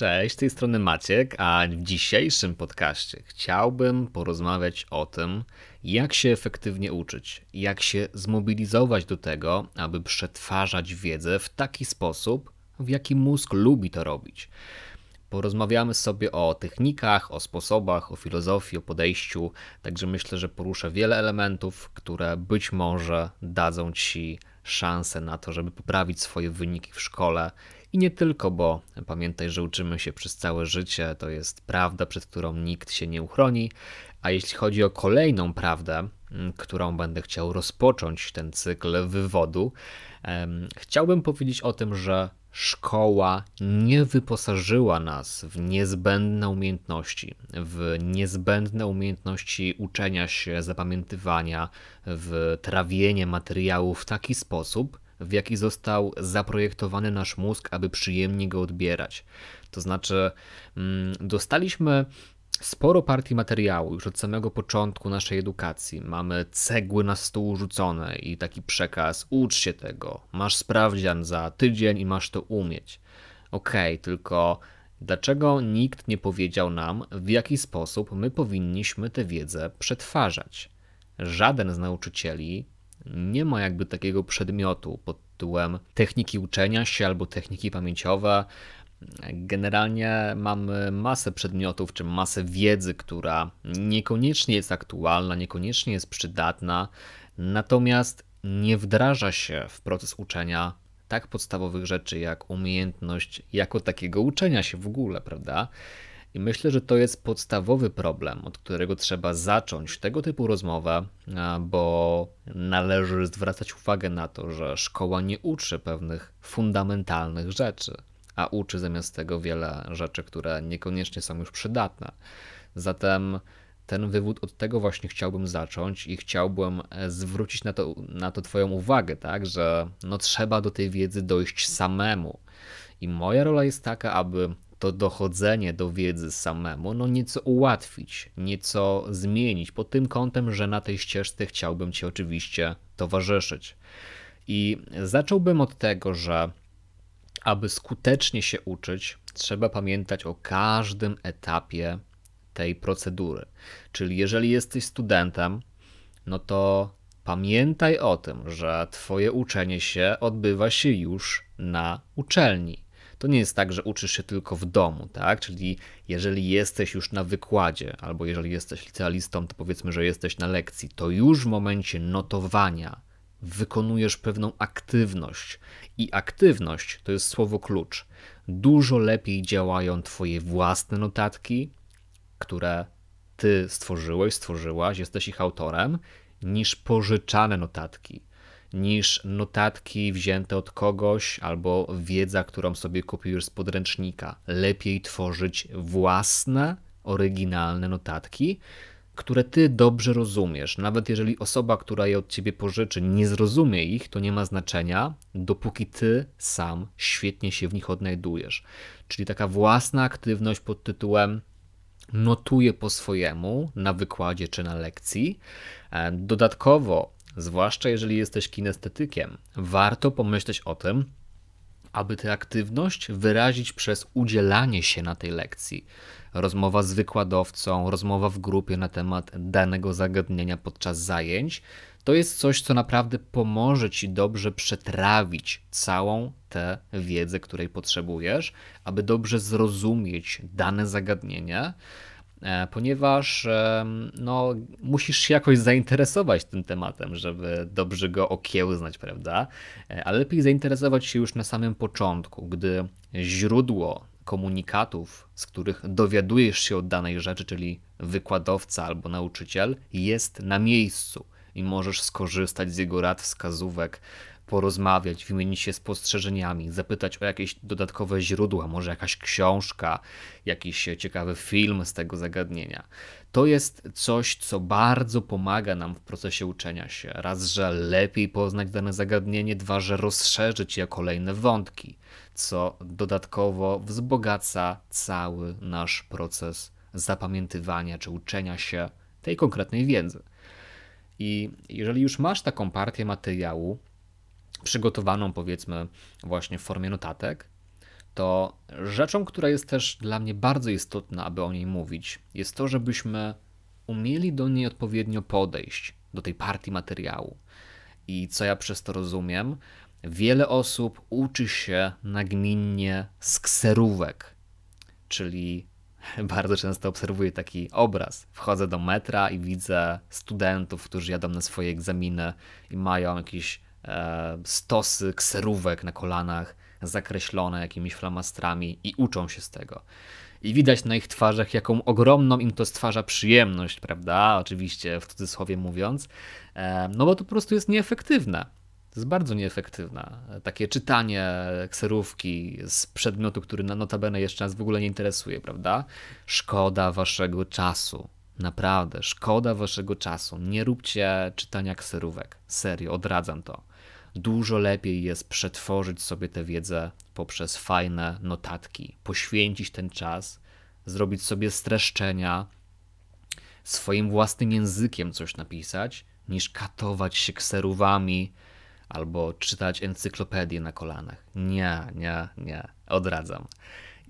Cześć, z tej strony Maciek, a w dzisiejszym podcaście chciałbym porozmawiać o tym, jak się efektywnie uczyć, jak się zmobilizować do tego, aby przetwarzać wiedzę w taki sposób, w jaki mózg lubi to robić. Porozmawiamy sobie o technikach, o sposobach, o filozofii, o podejściu, także myślę, że poruszę wiele elementów, które być może dadzą Ci szansę na to, żeby poprawić swoje wyniki w szkole i nie tylko, bo pamiętaj, że uczymy się przez całe życie, to jest prawda, przed którą nikt się nie uchroni. A jeśli chodzi o kolejną prawdę, mm, którą będę chciał rozpocząć ten cykl wywodu, chciałbym powiedzieć o tym, że szkoła nie wyposażyła nas w niezbędne umiejętności, w niezbędne umiejętności uczenia się, zapamiętywania, w trawienie materiału w taki sposób, w jaki został zaprojektowany nasz mózg, aby przyjemnie go odbierać. To znaczy, mm, dostaliśmy sporo partii materiału już od samego początku naszej edukacji. Mamy cegły na stół rzucone i taki przekaz: ucz się tego, masz sprawdzian za tydzień i masz to umieć. Okej, okay, tylko dlaczego nikt nie powiedział nam, w jaki sposób my powinniśmy tę wiedzę przetwarzać? Żaden z nauczycieli nie ma jakby takiego przedmiotu pod tytułem techniki uczenia się albo techniki pamięciowe. Generalnie mamy masę przedmiotów czy masę wiedzy, która niekoniecznie jest aktualna, niekoniecznie jest przydatna, natomiast nie wdraża się w proces uczenia tak podstawowych rzeczy jak umiejętność jako takiego uczenia się w ogóle, prawda? I myślę, że to jest podstawowy problem, od którego trzeba zacząć tego typu rozmowę, bo należy zwracać uwagę na to, że szkoła nie uczy pewnych fundamentalnych rzeczy, a uczy zamiast tego wiele rzeczy, które niekoniecznie są już przydatne. Zatem ten wywód od tego właśnie chciałbym zacząć i chciałbym e, zwrócić na to, na to Twoją uwagę, tak, że no trzeba do tej wiedzy dojść samemu. I moja rola jest taka, aby to dochodzenie do wiedzy samemu, no nieco ułatwić, nieco zmienić pod tym kątem, że na tej ścieżce chciałbym Ci oczywiście towarzyszyć. I zacząłbym od tego, że aby skutecznie się uczyć, trzeba pamiętać o każdym etapie tej procedury. Czyli jeżeli jesteś studentem, no to pamiętaj o tym, że Twoje uczenie się odbywa się już na uczelni. To nie jest tak, że uczysz się tylko w domu, tak? Czyli jeżeli jesteś już na wykładzie, albo jeżeli jesteś licealistą, to powiedzmy, że jesteś na lekcji, to już w momencie notowania wykonujesz pewną aktywność. I aktywność to jest słowo klucz. Dużo lepiej działają Twoje własne notatki, które Ty stworzyłeś, stworzyłaś, jesteś ich autorem, niż pożyczane notatki niż notatki wzięte od kogoś albo wiedza, którą sobie kupiłeś z podręcznika. Lepiej tworzyć własne, oryginalne notatki, które ty dobrze rozumiesz. Nawet jeżeli osoba, która je od ciebie pożyczy, nie zrozumie ich, to nie ma znaczenia, dopóki ty sam świetnie się w nich odnajdujesz. Czyli taka własna aktywność pod tytułem notuję po swojemu na wykładzie czy na lekcji. E, dodatkowo zwłaszcza jeżeli jesteś kinestetykiem, warto pomyśleć o tym, aby tę aktywność wyrazić przez udzielanie się na tej lekcji. Rozmowa z wykładowcą, rozmowa w grupie na temat danego zagadnienia podczas zajęć to jest coś, co naprawdę pomoże ci dobrze przetrawić całą tę wiedzę, której potrzebujesz, aby dobrze zrozumieć dane zagadnienia, E, ponieważ no, musisz się jakoś zainteresować tym tematem, żeby dobrze go okiełznać, prawda? E, ale lepiej zainteresować się już na samym początku, gdy źródło komunikatów, z których dowiadujesz się o danej rzeczy, czyli wykładowca albo nauczyciel, jest na miejscu i możesz skorzystać z jego rad, wskazówek, porozmawiać, wymienić się spostrzeżeniami, zapytać o jakieś dodatkowe źródła, może jakaś książka, jakiś ciekawy film z tego zagadnienia. To jest coś, co bardzo pomaga nam w procesie uczenia się. Raz, że lepiej poznać dane zagadnienie, dwa, że rozszerzyć je kolejne wątki, co dodatkowo wzbogaca cały nasz proces zapamiętywania czy uczenia się tej konkretnej wiedzy. I jeżeli już masz taką partię materiału, przygotowaną powiedzmy właśnie w formie notatek, to rzeczą, która jest też dla mnie bardzo istotna, aby o niej mówić, jest to, żebyśmy umieli do niej odpowiednio podejść, do tej partii materiału. I co ja przez to rozumiem? Wiele osób uczy się nagminnie z kserówek, czyli bardzo często obserwuję taki obraz. Wchodzę do metra i widzę studentów, którzy jadą na swoje egzaminy i mają jakieś E, stosy kserówek na kolanach, zakreślone jakimiś flamastrami i uczą się z tego. I widać na ich twarzach, jaką ogromną im to stwarza przyjemność, prawda? Oczywiście w cudzysłowie mówiąc, e, no bo to po prostu jest nieefektywne. To jest bardzo nieefektywne Takie czytanie kserówki z przedmiotu, który na notabene jeszcze nas w ogóle nie interesuje, prawda? Szkoda waszego czasu. Naprawdę, szkoda waszego czasu. Nie róbcie czytania kserówek. Serio, odradzam to dużo lepiej jest przetworzyć sobie tę wiedzę poprzez fajne notatki, poświęcić ten czas, zrobić sobie streszczenia, swoim własnym językiem coś napisać, niż katować się kserówami albo czytać encyklopedię na kolanach. Nie, nie, nie, odradzam.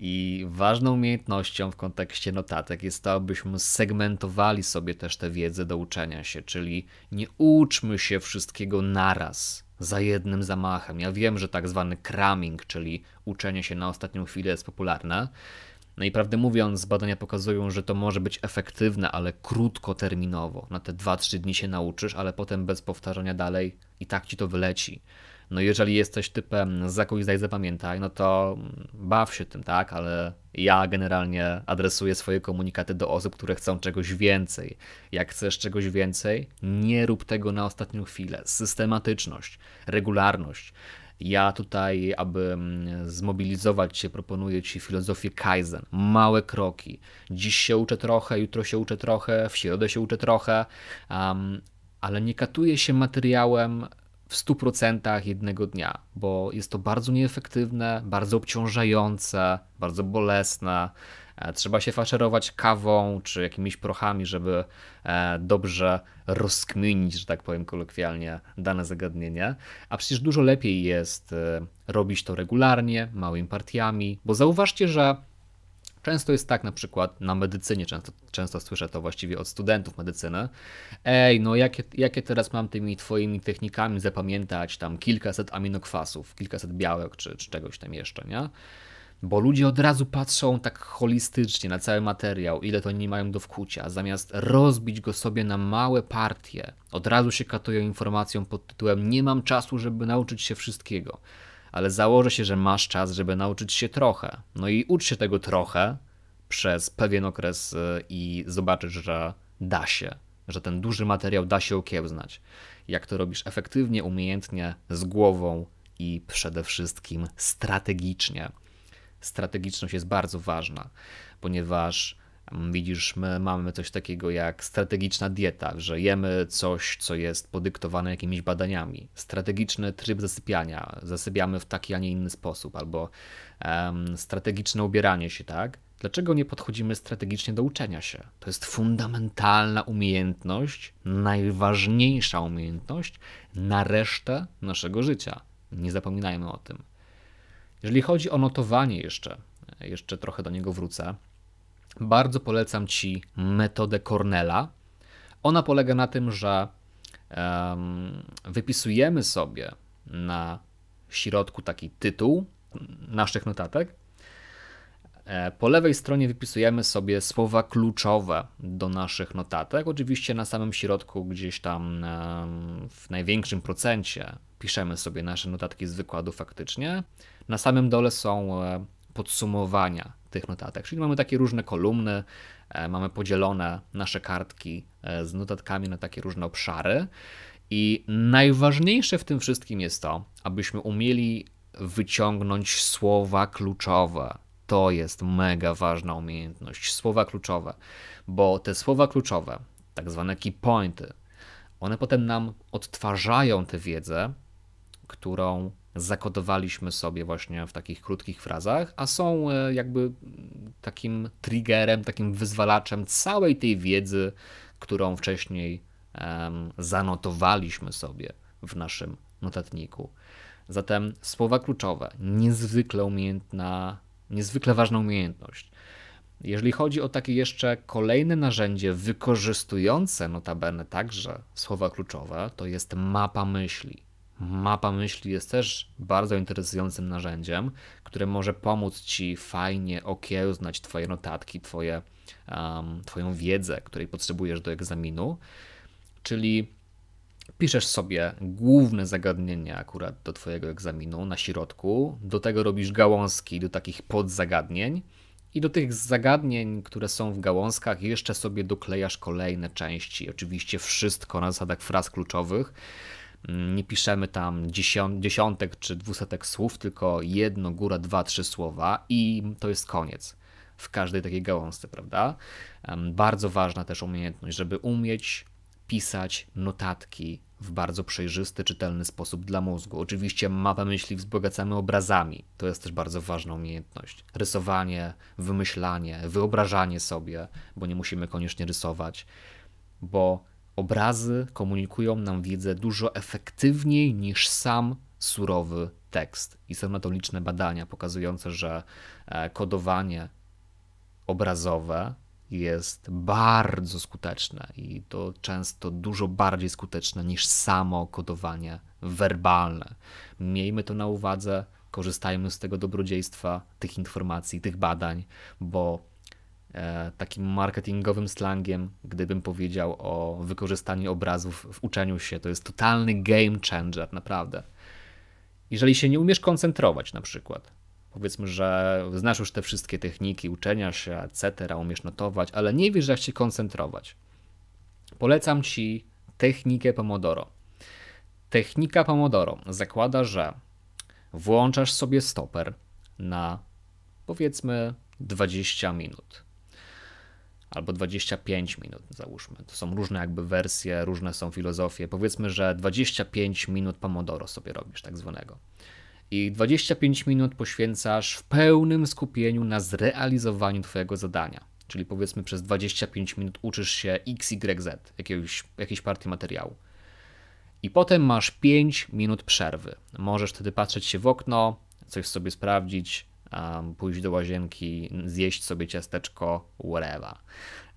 I ważną umiejętnością w kontekście notatek jest to, abyśmy segmentowali sobie też tę wiedzę do uczenia się, czyli nie uczmy się wszystkiego naraz za jednym zamachem. Ja wiem, że tak zwany cramming, czyli uczenie się na ostatnią chwilę jest popularne. No i prawdę mówiąc, badania pokazują, że to może być efektywne, ale krótkoterminowo. Na te 2-3 dni się nauczysz, ale potem bez powtarzania dalej i tak ci to wyleci. No jeżeli jesteś typem zakuj, zdaj, zapamiętaj, no to baw się tym, tak? Ale ja generalnie adresuję swoje komunikaty do osób, które chcą czegoś więcej. Jak chcesz czegoś więcej, nie rób tego na ostatnią chwilę. Systematyczność, regularność. Ja tutaj, aby zmobilizować się, proponuję Ci filozofię Kaizen. Małe kroki. Dziś się uczę trochę, jutro się uczę trochę, w środę się uczę trochę, um, ale nie katuję się materiałem w 100% jednego dnia, bo jest to bardzo nieefektywne, bardzo obciążające, bardzo bolesne. E, trzeba się faszerować kawą czy jakimiś prochami, żeby e, dobrze rozkminić, że tak powiem kolokwialnie, dane zagadnienie. A przecież dużo lepiej jest e, robić to regularnie, małymi partiami, bo zauważcie, że Często jest tak na przykład na medycynie, często, często słyszę to właściwie od studentów medycyny. Ej, no jakie, jakie teraz mam tymi twoimi technikami zapamiętać tam kilkaset aminokwasów, kilkaset białek czy, czy czegoś tam jeszcze, nie? Bo ludzie od razu patrzą tak holistycznie na cały materiał, ile to oni mają do wkucia, zamiast rozbić go sobie na małe partie. Od razu się katują informacją pod tytułem nie mam czasu, żeby nauczyć się wszystkiego ale założę się, że masz czas, żeby nauczyć się trochę. No i ucz się tego trochę przez pewien okres y, i zobaczysz, że da się, że ten duży materiał da się okiełznać. Jak to robisz efektywnie, umiejętnie, z głową i przede wszystkim strategicznie. Strategiczność jest bardzo ważna, ponieważ Mm, widzisz, my mamy coś takiego jak strategiczna dieta, że jemy coś, co jest podyktowane jakimiś badaniami. Strategiczny tryb zasypiania, zasypiamy w taki, a nie inny sposób, albo um, strategiczne ubieranie się, tak? Dlaczego nie podchodzimy strategicznie do uczenia się? To jest fundamentalna umiejętność, najważniejsza umiejętność na resztę naszego życia. Nie zapominajmy o tym. Jeżeli chodzi o notowanie jeszcze, e, jeszcze trochę do niego wrócę bardzo polecam Ci metodę Cornela. Ona polega na tym, że um, wypisujemy sobie na środku taki tytuł naszych notatek. E, po lewej stronie wypisujemy sobie słowa kluczowe do naszych notatek. Oczywiście na samym środku, gdzieś tam w największym procencie, piszemy sobie nasze notatki z wykładu faktycznie. Na samym dole są e, podsumowania tych notatek. Czyli mamy takie różne kolumny, e, mamy podzielone nasze kartki e, z notatkami na takie różne obszary. I najważniejsze w tym wszystkim jest to, abyśmy umieli wyciągnąć słowa kluczowe. To jest mega ważna umiejętność. Słowa kluczowe, bo te słowa kluczowe, tak zwane key pointy, one potem nam odtwarzają tę wiedzę, którą zakodowaliśmy sobie właśnie w takich krótkich frazach, a są e, jakby takim triggerem, takim wyzwalaczem całej tej wiedzy, którą wcześniej zanotowaliśmy sobie w naszym notatniku. Zatem słowa kluczowe, niezwykle umiejętna, niezwykle ważna umiejętność. Jeżeli chodzi o takie jeszcze kolejne narzędzie wykorzystujące notabene także słowa kluczowe, to jest mapa myśli. Mapa myśli jest też bardzo interesującym narzędziem, które może pomóc Ci fajnie okiełznać Twoje notatki, twoje, um, Twoją wiedzę, której potrzebujesz do egzaminu. Czyli piszesz sobie główne zagadnienia akurat do Twojego egzaminu na środku, do tego robisz gałązki do takich podzagadnień. I do tych zagadnień, które są w gałązkach, jeszcze sobie doklejasz kolejne części. Oczywiście wszystko na zasadach fraz kluczowych. Mm, nie piszemy tam dziesiątek czy dwusetek słów, tylko jedno, góra, dwa, trzy słowa i to jest koniec w każdej takiej gałązce, prawda? Bardzo ważna też umiejętność, żeby umieć pisać notatki w bardzo przejrzysty, czytelny sposób dla mózgu. Oczywiście mapę myśli wzbogacamy obrazami. To jest też bardzo ważna umiejętność. Rysowanie, wymyślanie, wyobrażanie sobie, bo nie musimy koniecznie rysować, bo Obrazy komunikują nam wiedzę dużo efektywniej niż sam surowy tekst. I są na to liczne badania pokazujące, że e, kodowanie obrazowe jest bardzo skuteczne i to często dużo bardziej skuteczne niż samo kodowanie werbalne. Miejmy to na uwadze, korzystajmy z tego dobrodziejstwa, tych informacji, tych badań, bo E, takim marketingowym slangiem, gdybym powiedział o wykorzystaniu obrazów w uczeniu się. To jest totalny game changer, naprawdę. Jeżeli się nie umiesz koncentrować, na przykład, powiedzmy, że znasz już te wszystkie techniki uczenia się, etc., umiesz notować, ale nie wiesz, jak się koncentrować. Polecam ci technikę Pomodoro. Technika Pomodoro zakłada, że włączasz sobie stoper na powiedzmy 20 minut albo 25 minut, załóżmy. To są różne jakby wersje, różne są filozofie. Powiedzmy, że 25 minut Pomodoro sobie robisz, tak zwanego. I 25 minut poświęcasz w pełnym skupieniu na zrealizowaniu Twojego zadania. Czyli powiedzmy przez 25 minut uczysz się XYZ, jakiegoś, jakiejś partii materiału. I potem masz 5 minut przerwy. Możesz wtedy patrzeć się w okno, coś sobie sprawdzić, um, pójść do łazienki, zjeść sobie ciasteczko, whatever,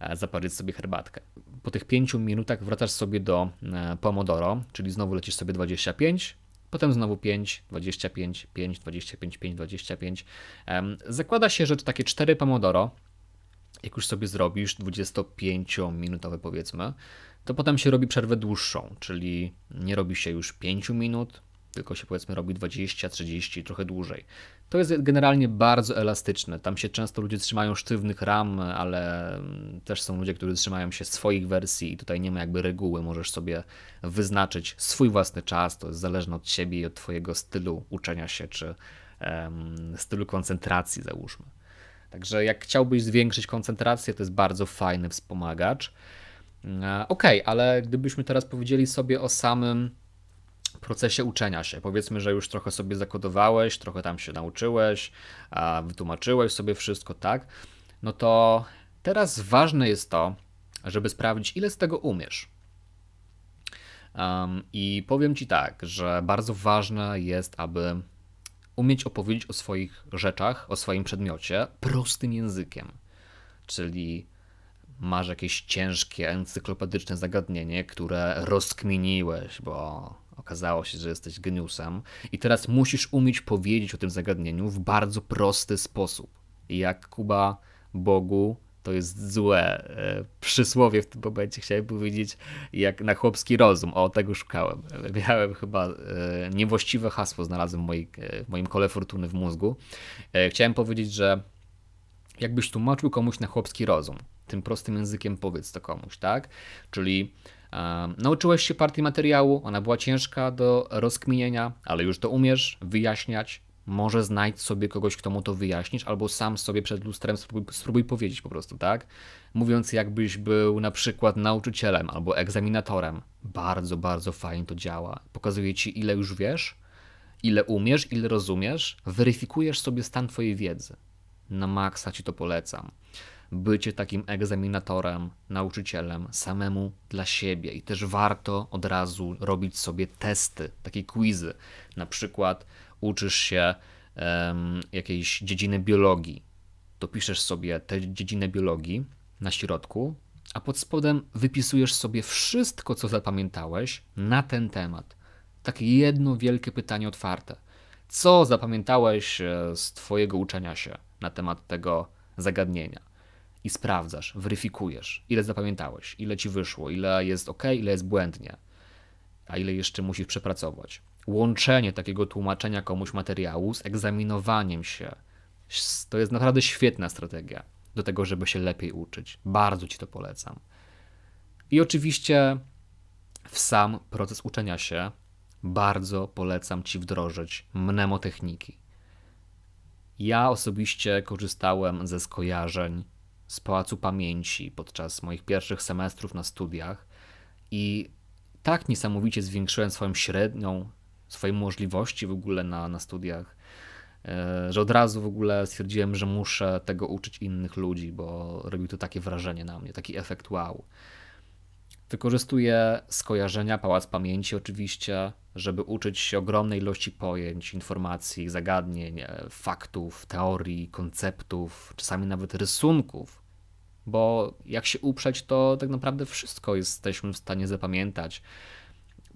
e, zaparzyć sobie herbatkę. Po tych 5 minutach wracasz sobie do e, Pomodoro, czyli znowu lecisz sobie 25, potem znowu 5, 25, 5, 25, 5, 25. Um, zakłada się, że takie 4 Pomodoro, jak już sobie zrobisz, 25-minutowe powiedzmy, to potem się robi przerwę dłuższą, czyli nie robi się już 5 minut, tylko się powiedzmy robi 20, 30, trochę dłużej. To jest generalnie bardzo elastyczne. Tam się często ludzie trzymają sztywnych ram, ale mm, też są ludzie, którzy trzymają się swoich wersji i tutaj nie ma jakby reguły. Możesz sobie wyznaczyć swój własny czas, to jest zależne od ciebie i od twojego stylu uczenia się czy um, stylu koncentracji załóżmy. Także jak chciałbyś zwiększyć koncentrację, to jest bardzo fajny wspomagacz. E, okej, okay, ale gdybyśmy teraz powiedzieli sobie o samym procesie uczenia się. Powiedzmy, że już trochę sobie zakodowałeś, trochę tam się nauczyłeś, wytłumaczyłeś sobie wszystko, tak? No to teraz ważne jest to, żeby sprawdzić, ile z tego umiesz. Um, I powiem Ci tak, że bardzo ważne jest, aby umieć opowiedzieć o swoich rzeczach, o swoim przedmiocie prostym językiem. Czyli masz jakieś ciężkie, encyklopedyczne zagadnienie, które rozkminiłeś, bo Okazało się, że jesteś geniuszem i teraz musisz umieć powiedzieć o tym zagadnieniu w bardzo prosty sposób. Jak Kuba Bogu to jest złe e, przysłowie w tym momencie, chciałem powiedzieć, jak na chłopski rozum. O, tego szukałem. Miałem chyba e, niewłaściwe hasło, znalazłem w, mojej, e, w moim kole fortuny w mózgu. Chciałem powiedzieć, że jakbyś tłumaczył komuś na chłopski rozum, tym prostym językiem powiedz to komuś, tak? Czyli Nauczyłeś się partii materiału, ona była ciężka do rozkminienia, ale już to umiesz wyjaśniać. Może znajdź sobie kogoś, kto mu to wyjaśnisz, albo sam sobie przed lustrem spróbuj, spróbuj powiedzieć po prostu, tak? Mówiąc, jakbyś był na przykład nauczycielem albo egzaminatorem. Bardzo, bardzo fajnie to działa. Pokazuje ci, ile już wiesz, ile umiesz, ile rozumiesz, weryfikujesz sobie stan Twojej wiedzy. Na maksa ci to polecam bycie takim egzaminatorem, nauczycielem samemu dla siebie i też warto od razu robić sobie testy, takie quizy. Na przykład uczysz się um, jakiejś dziedziny biologii, to piszesz sobie tę dziedzinę biologii na środku, a pod spodem wypisujesz sobie wszystko, co zapamiętałeś na ten temat. Takie jedno wielkie pytanie otwarte. Co zapamiętałeś e, z Twojego uczenia się na temat tego zagadnienia? i sprawdzasz, weryfikujesz, ile zapamiętałeś, ile ci wyszło, ile jest ok, ile jest błędnie, a ile jeszcze musisz przepracować. Łączenie takiego tłumaczenia komuś materiału z egzaminowaniem się to jest naprawdę świetna strategia do tego, żeby się lepiej uczyć. Bardzo ci to polecam. I oczywiście w sam proces uczenia się bardzo polecam ci wdrożyć mnemotechniki. Ja osobiście korzystałem ze skojarzeń z Pałacu Pamięci podczas moich pierwszych semestrów na studiach i tak niesamowicie zwiększyłem swoją średnią, swoje możliwości w ogóle na, na studiach, e, że od razu w ogóle stwierdziłem, że muszę tego uczyć innych ludzi, bo robi to takie wrażenie na mnie, taki efekt wow. Wykorzystuję skojarzenia, pałac pamięci oczywiście, żeby uczyć się ogromnej ilości pojęć, informacji, zagadnień, e, faktów, teorii, konceptów, czasami nawet rysunków, bo jak się uprzeć, to tak naprawdę wszystko jesteśmy w stanie zapamiętać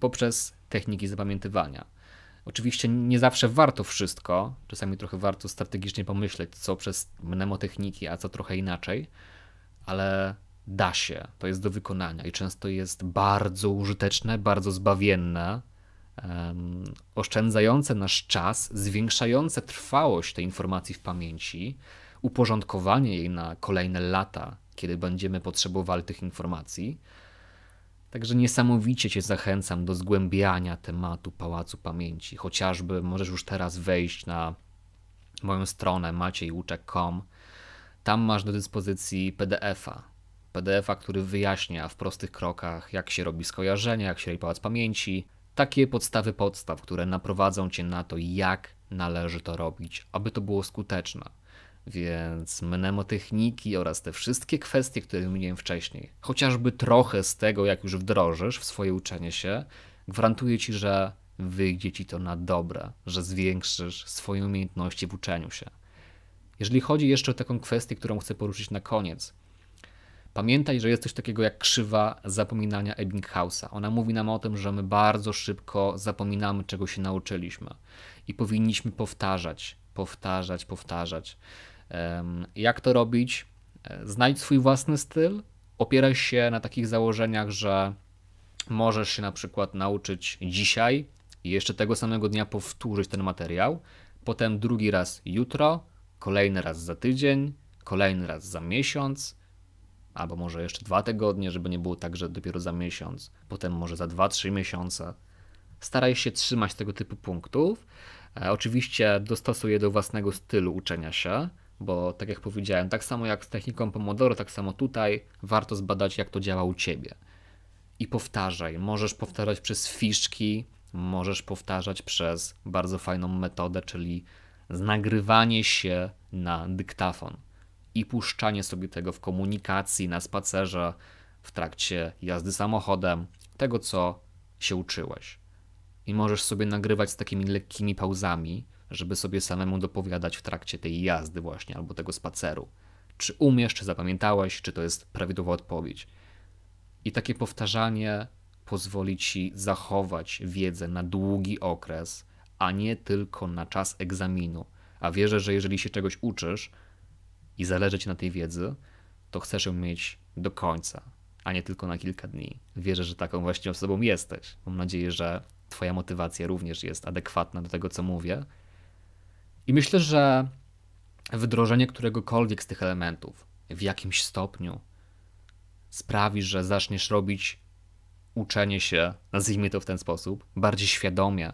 poprzez techniki zapamiętywania. Oczywiście nie zawsze warto wszystko, czasami trochę warto strategicznie pomyśleć, co przez mnemotechniki, a co trochę inaczej, ale da się, to jest do wykonania i często jest bardzo użyteczne, bardzo zbawienne, um, oszczędzające nasz czas, zwiększające trwałość tej informacji w pamięci uporządkowanie jej na kolejne lata, kiedy będziemy potrzebowali tych informacji. Także niesamowicie Cię zachęcam do zgłębiania tematu Pałacu Pamięci. Chociażby możesz już teraz wejść na moją stronę maciejuczek.com. Tam masz do dyspozycji PDF-a. PDF-a, który wyjaśnia w prostych krokach, jak się robi skojarzenia, jak się robi Pałac Pamięci. Takie podstawy podstaw, które naprowadzą Cię na to, jak należy to robić, aby to było skuteczne. Więc mnemotechniki oraz te wszystkie kwestie, które wymieniłem wcześniej, chociażby trochę z tego, jak już wdrożysz w swoje uczenie się, gwarantuję ci, że wyjdzie ci to na dobre, że zwiększysz swoje umiejętności w uczeniu się. Jeżeli chodzi jeszcze o taką kwestię, którą chcę poruszyć na koniec, pamiętaj, że jest coś takiego jak krzywa zapominania Ebbinghausa. Ona mówi nam o tym, że my bardzo szybko zapominamy, czego się nauczyliśmy i powinniśmy powtarzać, powtarzać, powtarzać. Jak to robić? E, znajdź swój własny styl, opieraj się na takich założeniach, że możesz się na przykład nauczyć dzisiaj i jeszcze tego samego dnia powtórzyć ten materiał, potem drugi raz jutro, kolejny raz za tydzień, kolejny raz za miesiąc, albo może jeszcze dwa tygodnie, żeby nie było tak, że dopiero za miesiąc, potem może za dwa, trzy miesiące. Staraj się trzymać tego typu punktów. E, oczywiście dostosuję do własnego stylu uczenia się bo tak jak powiedziałem, tak samo jak z techniką Pomodoro, tak samo tutaj warto zbadać, jak to działa u ciebie. I powtarzaj. Możesz powtarzać przez fiszki, możesz powtarzać przez bardzo fajną metodę, czyli nagrywanie się na dyktafon i puszczanie sobie tego w komunikacji, na spacerze, w trakcie jazdy samochodem, tego co się uczyłeś. I możesz sobie nagrywać z takimi lekkimi pauzami, żeby sobie samemu dopowiadać w trakcie tej jazdy właśnie albo tego spaceru. Czy umiesz, czy zapamiętałeś, czy to jest prawidłowa odpowiedź. I takie powtarzanie pozwoli ci zachować wiedzę na długi okres, a nie tylko na czas egzaminu. A wierzę, że jeżeli się czegoś uczysz i zależy ci na tej wiedzy, to chcesz ją mieć do końca, a nie tylko na kilka dni. Wierzę, że taką właśnie osobą jesteś. Mam nadzieję, że Twoja motywacja również jest adekwatna do tego, co mówię i myślę, że wdrożenie któregokolwiek z tych elementów w jakimś stopniu sprawi, że zaczniesz robić uczenie się, nazwijmy to w ten sposób, bardziej świadomie,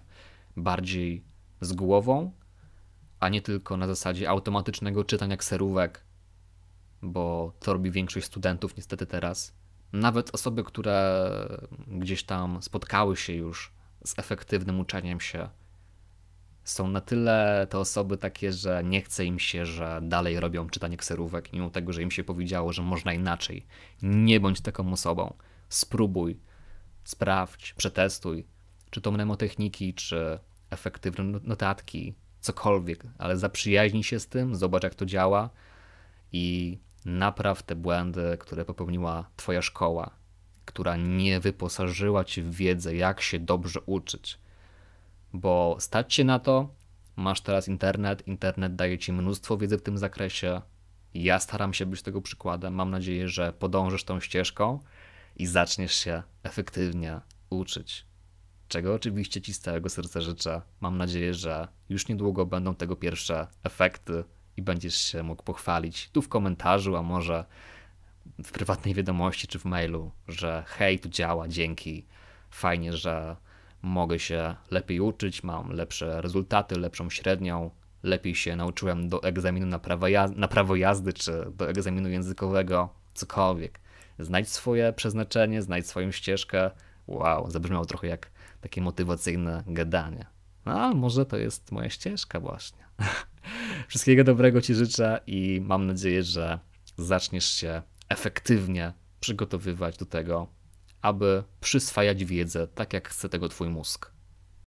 bardziej z głową, a nie tylko na zasadzie automatycznego czytania kserówek, bo to robi większość studentów niestety teraz. Nawet osoby, które gdzieś tam spotkały się już z efektywnym uczeniem się są na tyle te osoby takie, że nie chce im się, że dalej robią czytanie kserówek, mimo tego, że im się powiedziało, że można inaczej. Nie bądź taką osobą. Spróbuj, sprawdź, przetestuj, czy to mnemotechniki, czy efektywne no, notatki, cokolwiek, ale zaprzyjaźnij się z tym, zobacz jak to działa i napraw te błędy, które popełniła Twoja szkoła, która nie wyposażyła ci w wiedzę, jak się dobrze uczyć bo stać się na to, masz teraz internet, internet daje ci mnóstwo wiedzy w tym zakresie. Ja staram się być tego przykładem. Mam nadzieję, że podążysz tą ścieżką i zaczniesz się efektywnie uczyć. Czego oczywiście ci z całego serca życzę. Mam nadzieję, że już niedługo będą tego pierwsze efekty i będziesz się mógł pochwalić tu w komentarzu, a może w prywatnej wiadomości czy w mailu, że hej, tu działa, dzięki. Fajnie, że mogę się lepiej uczyć, mam lepsze rezultaty, lepszą średnią, lepiej się nauczyłem do egzaminu na prawo, jazdy, na prawo jazdy czy do egzaminu językowego, cokolwiek. Znajdź swoje przeznaczenie, znajdź swoją ścieżkę. Wow, zabrzmiało trochę jak takie motywacyjne gadanie. No, a może to jest moja ścieżka właśnie. Wszystkiego dobrego Ci życzę i mam nadzieję, że zaczniesz się efektywnie przygotowywać do tego, aby przyswajać wiedzę tak, jak chce tego twój mózg.